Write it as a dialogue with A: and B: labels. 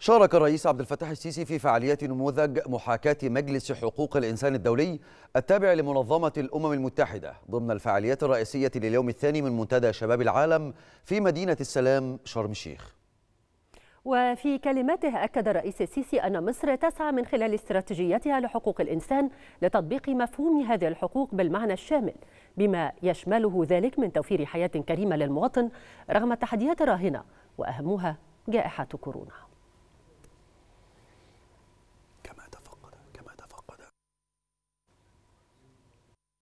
A: شارك الرئيس عبد الفتاح السيسي في فعاليات نموذج محاكاة مجلس حقوق الإنسان الدولي التابع لمنظمة الأمم المتحدة ضمن الفعاليات الرئيسية لليوم الثاني من منتدى شباب العالم في مدينة السلام شرم الشيخ
B: وفي كلمته أكد الرئيس السيسي أن مصر تسعى من خلال استراتيجيتها لحقوق الإنسان لتطبيق مفهوم هذه الحقوق بالمعنى الشامل بما يشمله ذلك من توفير حياة كريمة للمواطن رغم التحديات الراهنة وأهمها جائحة كورونا